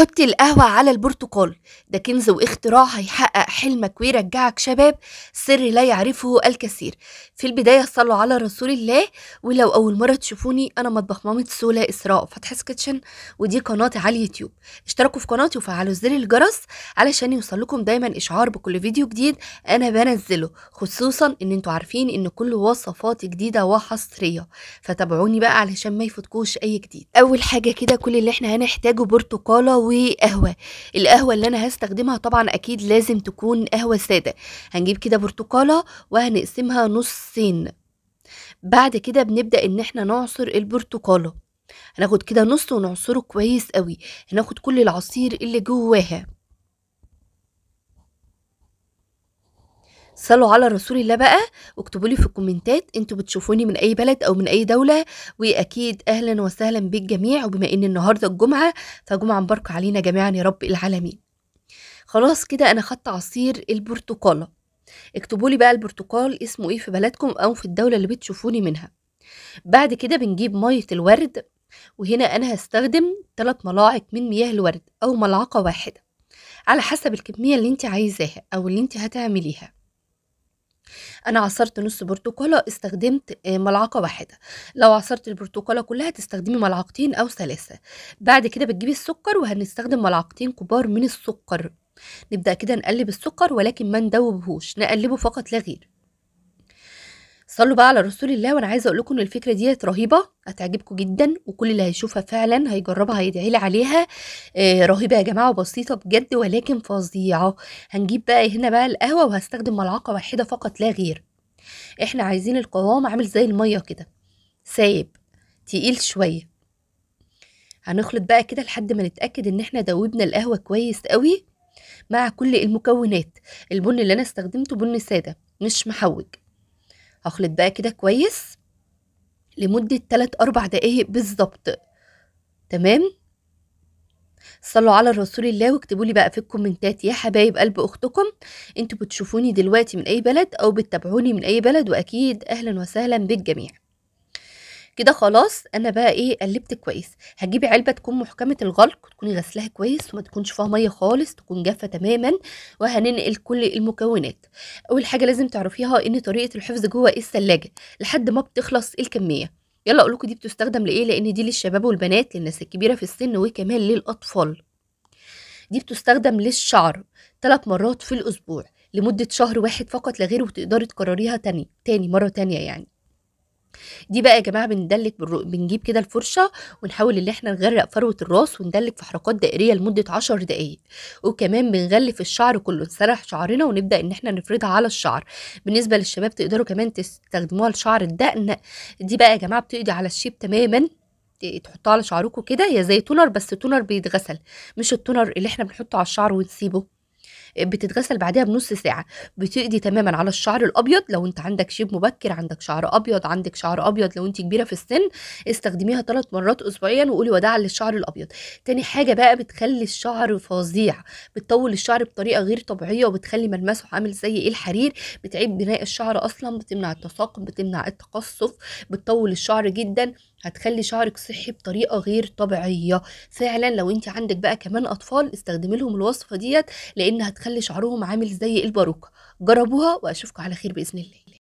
حطي القهوة على البرتقال ده كنز واختراع هيحقق حلمك ويرجعك شباب سر لا يعرفه الكثير في البداية صلوا على رسول الله ولو أول مرة تشوفوني أنا مطبخ مامة سولا إسراء فتح سكتشن ودي قناتي على اليوتيوب اشتركوا في قناتي وفعلوا زر الجرس علشان يوصلكم دايما إشعار بكل فيديو جديد أنا بنزله خصوصا إن انتوا عارفين إن كل وصفات جديدة وحصرية فتابعوني بقى علشان ما يفوتكوش أي جديد أول حاجة كده كل اللي احنا هنحتاجه برتقالة وقهوة القهوة اللي أنا هستخدمها طبعا أكيد لازم تكون قهوة سادة هنجيب كده برتقالة وهنقسمها نصين بعد كده بنبدأ إن احنا نعصر البرتقالة هناخد كده نص ونعصره كويس قوي هناخد كل العصير اللي جواها صلوا على رسول الله بقى واكتبوا لي في الكومنتات انتوا بتشوفوني من اي بلد او من اي دوله واكيد اهلا وسهلا بالجميع وبما ان النهارده الجمعه فجمعه مباركه علينا جميعا يا رب العالمين خلاص كده انا خدت عصير البرتقاله اكتبوا لي بقى البرتقال اسمه ايه في بلدكم او في الدوله اللي بتشوفوني منها بعد كده بنجيب ميه الورد وهنا انا هستخدم 3 ملاعق من مياه الورد او ملعقه واحده على حسب الكميه اللي انت عايزاها او اللي انت هتعمليها انا عصرت نص برتقاله استخدمت آه، ملعقه واحده لو عصرت البرتقاله كلها تستخدمي ملعقتين او ثلاثه بعد كده بتجيبي السكر وهنستخدم ملعقتين كبار من السكر نبدا كده نقلب السكر ولكن ما ندوبهوش نقلبه فقط لا غير صلوا بقى على رسول الله وانا عايزه اقول لكم ان الفكره ديت رهيبه هتعجبكم جدا وكل اللي هيشوفها فعلا هيجربها هيدعي لي عليها آه رهيبه يا جماعه وبسيطه بجد ولكن فظيعه هنجيب بقى هنا بقى القهوه وهستخدم ملعقه واحده فقط لا غير احنا عايزين القوام عامل زي الميه كده سايب تقيل شويه هنخلط بقى كده لحد ما نتاكد ان احنا دوبنا القهوه كويس قوي مع كل المكونات البن اللي انا استخدمته بن ساده مش محوج هخلط بقى كده كويس لمدة 3 أربع دقايق بالظبط تمام صلوا على رسول الله واكتبوا لي بقى في الكومنتات يا حبايب قلب اختكم انتوا بتشوفوني دلوقتي من اي بلد او بتتابعوني من اي بلد واكيد اهلا وسهلا بالجميع كده خلاص انا بقى ايه قلبت كويس هتجيبي علبه تكون محكمه الغلق تكوني غسلاها كويس وما تكونش فيها ميه خالص تكون جافه تماما وهننقل كل المكونات اول حاجه لازم تعرفيها ان طريقه الحفظ جوه ايه الثلاجه لحد ما بتخلص الكميه يلا اقول دي بتستخدم لايه لان دي للشباب والبنات للناس الكبيره في السن وكمان للاطفال دي بتستخدم للشعر ثلاث مرات في الاسبوع لمده شهر واحد فقط لا غير وتقدري تكرريها تاني تاني مره تانيه يعني دي بقى يا جماعه بندلك بالرو... بنجيب كده الفرشه ونحاول ان احنا نغرق فروه الراس وندلك في حركات دائريه لمده 10 دقائق وكمان بنغلف الشعر كله نسرح شعرنا ونبدا ان احنا نفردها على الشعر بالنسبه للشباب تقدروا كمان تستخدموها لشعر الدقن دي بقى يا جماعه بتقضي على الشيب تماما تحطوها على شعركم كده هي زي تونر بس تونر بيتغسل مش التونر اللي احنا بنحطه على الشعر ونسيبه بتتغسل بعدها بنص ساعه بتقضي تماما على الشعر الابيض لو انت عندك شيب مبكر عندك شعر ابيض عندك شعر ابيض لو انت كبيره في السن استخدميها ثلاث مرات اسبوعيا وقولي وداعا للشعر الابيض تاني حاجه بقى بتخلي الشعر فظيع بتطول الشعر بطريقه غير طبيعيه وبتخلي ملمسه عامل زي ايه الحرير بتعيب بناء الشعر اصلا بتمنع التساقط بتمنع التقصف بتطول الشعر جدا هتخلي شعرك صحي بطريقه غير طبيعيه فعلا لو انت عندك بقى كمان اطفال استخدمي لهم الوصفه ديت لان هتخلي تخلي شعرهم عامل زي الباروكة جربوها واشوفكم على خير باذن الله